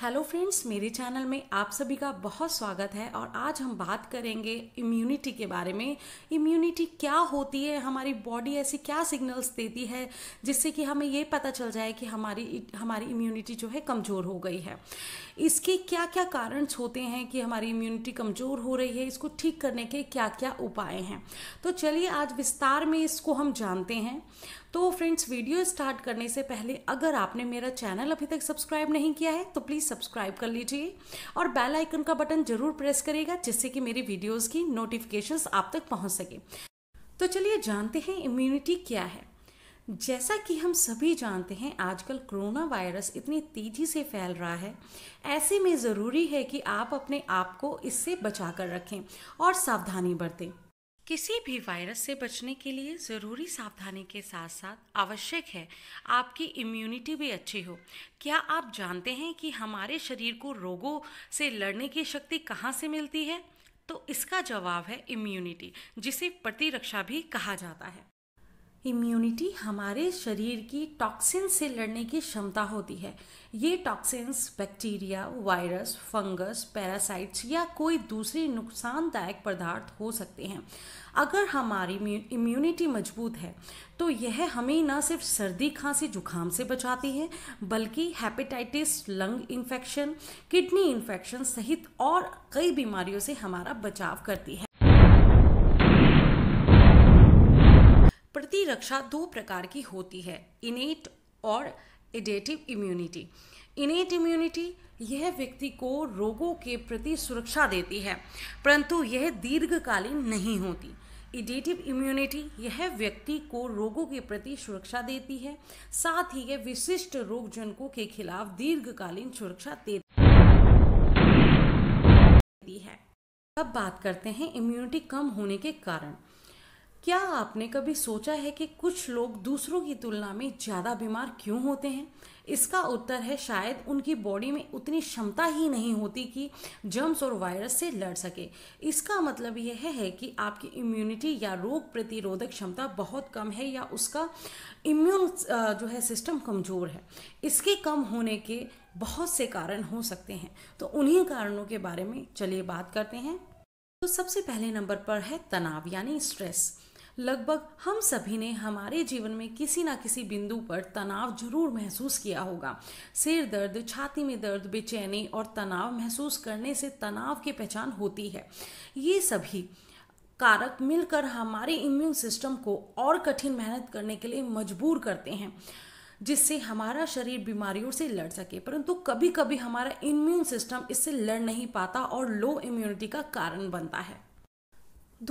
hello friends मेरे channel में आप सभी का बहुत स्वागत है और आज हम बात करेंगे इम्यूनिटी के बारे में इम्यूनिटी क्या होती है हमारी बॉडी ऐसी क्या सिग्नल्स देती है जिससे कि हमें ये पता चल जाए कि हमारी हमारी इम्यूनिटी जो है कमज़ोर हो गई है इसके क्या क्या कारण होते हैं कि हमारी इम्यूनिटी कमज़ोर हो रही है इसको ठीक करने के क्या क्या उपाय हैं तो चलिए आज विस्तार में इसको हम जानते हैं तो फ्रेंड्स वीडियो स्टार्ट करने से पहले अगर आपने मेरा चैनल अभी तक सब्सक्राइब नहीं किया है तो प्लीज़ सब्सक्राइब कर लीजिए और बेल आइकन का बटन जरूर प्रेस करेगा जिससे कि मेरी वीडियोज़ की नोटिफिकेशंस आप तक पहुँच सके तो चलिए जानते हैं इम्यूनिटी क्या है जैसा कि हम सभी जानते हैं आजकल कोरोना वायरस इतनी तेजी से फैल रहा है ऐसे में ज़रूरी है कि आप अपने आप को इससे बचा कर रखें और सावधानी बरतें किसी भी वायरस से बचने के लिए ज़रूरी सावधानी के साथ साथ आवश्यक है आपकी इम्यूनिटी भी अच्छी हो क्या आप जानते हैं कि हमारे शरीर को रोगों से लड़ने की शक्ति कहाँ से मिलती है तो इसका जवाब है इम्यूनिटी जिसे प्रतिरक्षा भी कहा जाता है इम्यूनिटी हमारे शरीर की टॉक्सिन से लड़ने की क्षमता होती है ये toxins bacteria virus fungus parasites या कोई दूसरे नुकसानदायक पदार्थ हो सकते हैं अगर हमारी इम्यूनिटी मजबूत है तो यह हमें न सिर्फ सर्दी खांसी जुखाम से बचाती है बल्कि hepatitis lung infection kidney infection सहित और कई बीमारियों से हमारा बचाव करती है प्रतिरक्षा दो प्रकार की होती है इनेट और एडेटिव इम्यूनिटी इनेट इम्यूनिटी यह व्यक्ति को रोगों के प्रति सुरक्षा देती है परंतु यह दीर्घकालीन नहीं होती इडेटिव इम्यूनिटी यह व्यक्ति को रोगों के प्रति सुरक्षा देती है साथ ही यह विशिष्ट रोगजनकों के खिलाफ दीर्घकालीन सुरक्षा देती है अब बात करते हैं इम्यूनिटी कम होने के कारण क्या आपने कभी सोचा है कि कुछ लोग दूसरों की तुलना में ज़्यादा बीमार क्यों होते हैं इसका उत्तर है शायद उनकी बॉडी में उतनी क्षमता ही नहीं होती कि जर्म्स और वायरस से लड़ सके इसका मतलब यह है, है कि आपकी इम्यूनिटी या रोग प्रतिरोधक क्षमता बहुत कम है या उसका इम्यून जो है सिस्टम कमज़ोर है इसके कम होने के बहुत से कारण हो सकते हैं तो उन्हीं कारणों के बारे में चलिए बात करते हैं तो सबसे पहले नंबर पर है तनाव यानी स्ट्रेस लगभग हम सभी ने हमारे जीवन में किसी ना किसी बिंदु पर तनाव जरूर महसूस किया होगा सिर दर्द छाती में दर्द बेचैनी और तनाव महसूस करने से तनाव की पहचान होती है ये सभी कारक मिलकर हमारे इम्यून सिस्टम को और कठिन मेहनत करने के लिए मजबूर करते हैं जिससे हमारा शरीर बीमारियों से लड़ सके परंतु कभी कभी हमारा इम्यून सिस्टम इससे लड़ नहीं पाता और लो इम्यूनिटी का कारण बनता है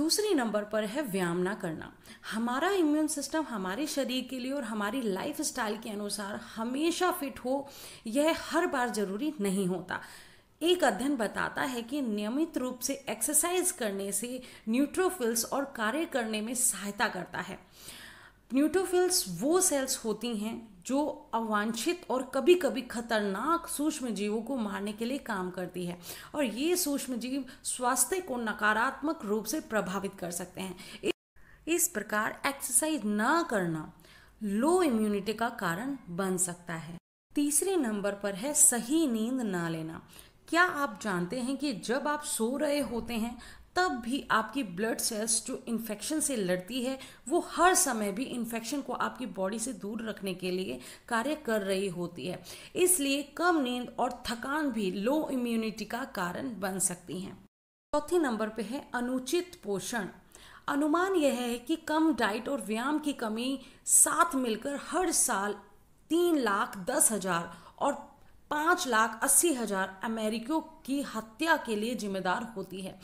दूसरे नंबर पर है व्यायाम ना करना हमारा इम्यून सिस्टम हमारे शरीर के लिए और हमारी लाइफ स्टाइल के अनुसार हमेशा फिट हो यह हर बार ज़रूरी नहीं होता एक अध्ययन बताता है कि नियमित रूप से एक्सरसाइज करने से न्यूट्रोफिल्स और कार्य करने में सहायता करता है न्यूट्रोफिल्स वो सेल्स होती हैं जो अवांछित और कभी कभी खतरनाक सूक्ष्म जीवों को मारने के लिए काम करती है और ये सूक्ष्म जीव स्वास्थ्य को नकारात्मक रूप से प्रभावित कर सकते हैं इस प्रकार एक्सरसाइज न करना लो इम्यूनिटी का कारण बन सकता है तीसरे नंबर पर है सही नींद ना लेना क्या आप जानते हैं कि जब आप सो रहे होते हैं तब भी आपकी ब्लड सेल्स जो इन्फेक्शन से लड़ती है वो हर समय भी इन्फेक्शन को आपकी बॉडी से दूर रखने के लिए कार्य कर रही होती है इसलिए कम नींद और थकान भी लो इम्यूनिटी का कारण बन सकती हैं चौथे नंबर पे है अनुचित पोषण अनुमान यह है कि कम डाइट और व्यायाम की कमी साथ मिलकर हर साल तीन लाख दस हजार और पाँच लाख अस्सी हजार अमेरिकियों की हत्या के लिए जिम्मेदार होती है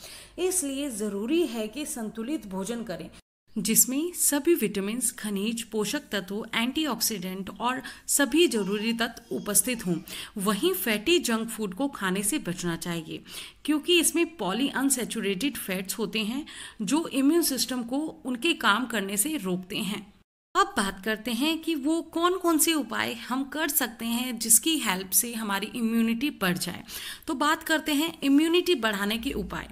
इसलिए ज़रूरी है कि संतुलित भोजन करें जिसमें सभी विटामिन खनिज पोषक तत्व एंटीऑक्सीडेंट और सभी जरूरी तत्व उपस्थित हों वहीं फैटी जंक फूड को खाने से बचना चाहिए क्योंकि इसमें पॉली अनसेचुरेटेड फैट्स होते हैं जो इम्यून सिस्टम को उनके काम करने से रोकते हैं अब बात करते हैं कि वो कौन कौन से उपाय हम कर सकते हैं जिसकी हेल्प से हमारी इम्यूनिटी बढ़ जाए तो बात करते हैं इम्यूनिटी बढ़ाने के उपाय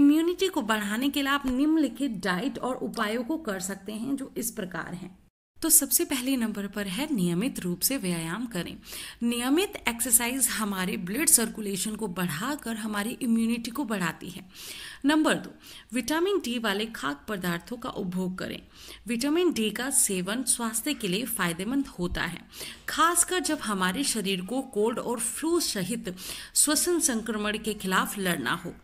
इम्यूनिटी को बढ़ाने के लिए आप निम्नलिखित डाइट और उपायों को कर सकते हैं जो इस प्रकार हैं तो सबसे पहले नंबर पर है नियमित रूप से व्यायाम करें नियमित एक्सरसाइज हमारे ब्लड सर्कुलेशन को बढ़ाकर हमारी इम्यूनिटी को बढ़ाती है नंबर दो विटामिन डी वाले खाद्य पदार्थों का उपभोग करें विटामिन डी का सेवन स्वास्थ्य के लिए फायदेमंद होता है खासकर जब हमारे शरीर को कोल्ड और फ्लू सहित श्वसन संक्रमण के खिलाफ लड़ना हो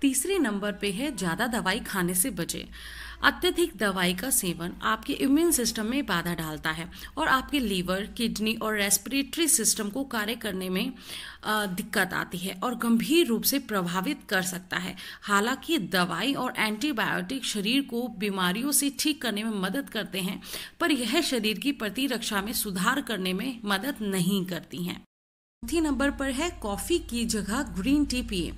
तीसरे नंबर पे है ज़्यादा दवाई खाने से बचें अत्यधिक दवाई का सेवन आपके इम्यून सिस्टम में बाधा डालता है और आपके लीवर किडनी और रेस्पिरेटरी सिस्टम को कार्य करने में दिक्कत आती है और गंभीर रूप से प्रभावित कर सकता है हालांकि दवाई और एंटीबायोटिक शरीर को बीमारियों से ठीक करने में मदद करते हैं पर यह शरीर की प्रतिरक्षा में सुधार करने में मदद नहीं करती हैं चौथी नंबर पर है कॉफ़ी की जगह ग्रीन टी पिए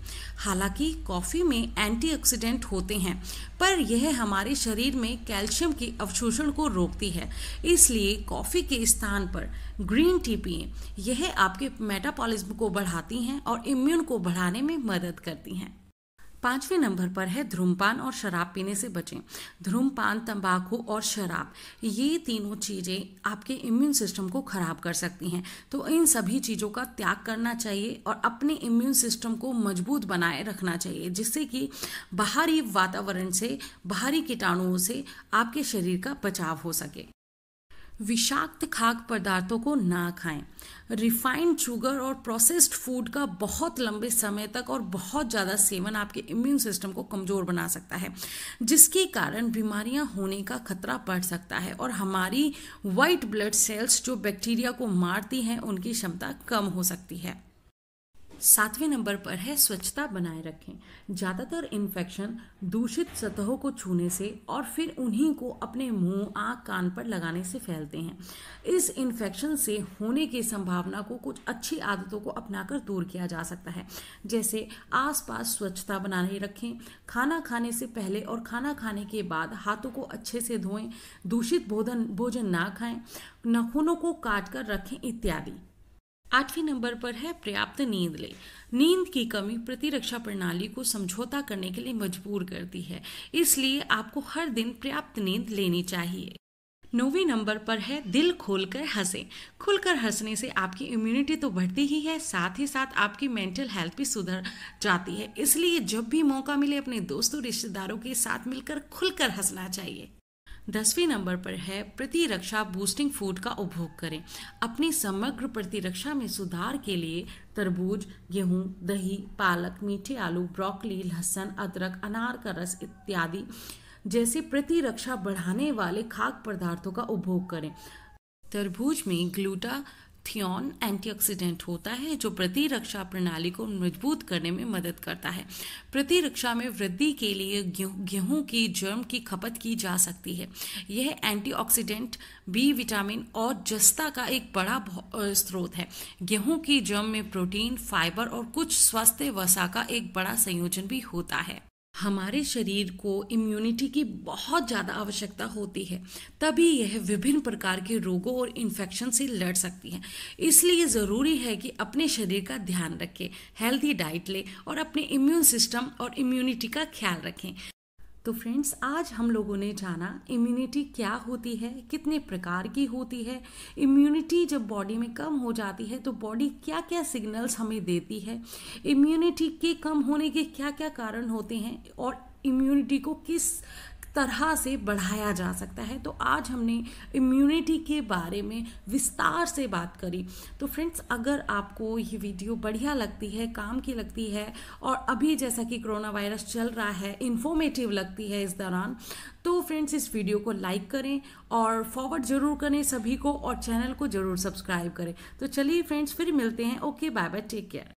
हालांकि कॉफ़ी में एंटीऑक्सीडेंट होते हैं पर यह हमारे शरीर में कैल्शियम के अवशोषण को रोकती है इसलिए कॉफ़ी के स्थान पर ग्रीन टी पिए यह आपके मेटाबॉलिज्म को बढ़ाती हैं और इम्यून को बढ़ाने में मदद करती हैं पांचवें नंबर पर है धूम्रपान और शराब पीने से बचें धूम्रपान तंबाकू और शराब ये तीनों चीज़ें आपके इम्यून सिस्टम को ख़राब कर सकती हैं तो इन सभी चीज़ों का त्याग करना चाहिए और अपने इम्यून सिस्टम को मजबूत बनाए रखना चाहिए जिससे कि बाहरी वातावरण से बाहरी कीटाणुओं से आपके शरीर का बचाव हो सके विषाक्त खाद्य पदार्थों को ना खाएं रिफाइंड शुगर और प्रोसेस्ड फूड का बहुत लंबे समय तक और बहुत ज़्यादा सेवन आपके इम्यून सिस्टम को कमज़ोर बना सकता है जिसके कारण बीमारियां होने का खतरा बढ़ सकता है और हमारी वाइट ब्लड सेल्स जो बैक्टीरिया को मारती हैं उनकी क्षमता कम हो सकती है सातवें नंबर पर है स्वच्छता बनाए रखें ज़्यादातर इन्फेक्शन दूषित सतहों को छूने से और फिर उन्हीं को अपने मुंह आँख कान पर लगाने से फैलते हैं इस इन्फेक्शन से होने की संभावना को कुछ अच्छी आदतों को अपनाकर दूर किया जा सकता है जैसे आसपास स्वच्छता बनाए रखें खाना खाने से पहले और खाना खाने के बाद हाथों को अच्छे से धोएं दूषित भोजन भोजन ना खाएं नाखूनों को काट कर रखें इत्यादि आठवीं नंबर पर है पर्याप्त नींद लें नींद की कमी प्रतिरक्षा प्रणाली को समझौता करने के लिए मजबूर करती है इसलिए आपको हर दिन पर्याप्त नींद लेनी चाहिए नौवीं नंबर पर है दिल खोलकर हंसे खुलकर हंसने से आपकी इम्यूनिटी तो बढ़ती ही है साथ ही साथ आपकी मेंटल हेल्थ भी सुधर जाती है इसलिए जब भी मौका मिले अपने दोस्तों रिश्तेदारों के साथ मिलकर खुलकर हंसना चाहिए दसवें नंबर पर है प्रतिरक्षा बूस्टिंग फूड का उपभोग करें अपनी समग्र प्रतिरक्षा में सुधार के लिए तरबूज गेहूं दही पालक मीठे आलू ब्रोकली लहसुन अदरक अनार का रस इत्यादि जैसे प्रतिरक्षा बढ़ाने वाले खाद्य पदार्थों का उपभोग करें तरबूज में ग्लूटा थियोन एंटीऑक्सीडेंट होता है जो प्रतिरक्षा प्रणाली को मजबूत करने में मदद करता है प्रतिरक्षा में वृद्धि के लिए गेहूं की जर्म की खपत की जा सकती है यह एंटीऑक्सीडेंट बी विटामिन और जस्ता का एक बड़ा स्रोत है गेहूं की जर्म में प्रोटीन फाइबर और कुछ स्वस्थ वसा का एक बड़ा संयोजन भी होता है हमारे शरीर को इम्यूनिटी की बहुत ज़्यादा आवश्यकता होती है तभी यह विभिन्न प्रकार के रोगों और इन्फेक्शन से लड़ सकती हैं इसलिए ज़रूरी है कि अपने शरीर का ध्यान रखें हेल्दी डाइट लें और अपने इम्यून सिस्टम और इम्यूनिटी का ख्याल रखें तो फ्रेंड्स आज हम लोगों ने जाना इम्यूनिटी क्या होती है कितने प्रकार की होती है इम्यूनिटी जब बॉडी में कम हो जाती है तो बॉडी क्या क्या सिग्नल्स हमें देती है इम्यूनिटी के कम होने के क्या क्या कारण होते हैं और इम्यूनिटी को किस तरह से बढ़ाया जा सकता है तो आज हमने इम्यूनिटी के बारे में विस्तार से बात करी तो फ्रेंड्स अगर आपको ये वीडियो बढ़िया लगती है काम की लगती है और अभी जैसा कि कोरोना वायरस चल रहा है इन्फॉर्मेटिव लगती है इस दौरान तो फ्रेंड्स इस वीडियो को लाइक करें और फॉरवर्ड ज़रूर करें सभी को और चैनल को ज़रूर सब्सक्राइब करें तो चलिए फ्रेंड्स फिर मिलते हैं okay bye bye take care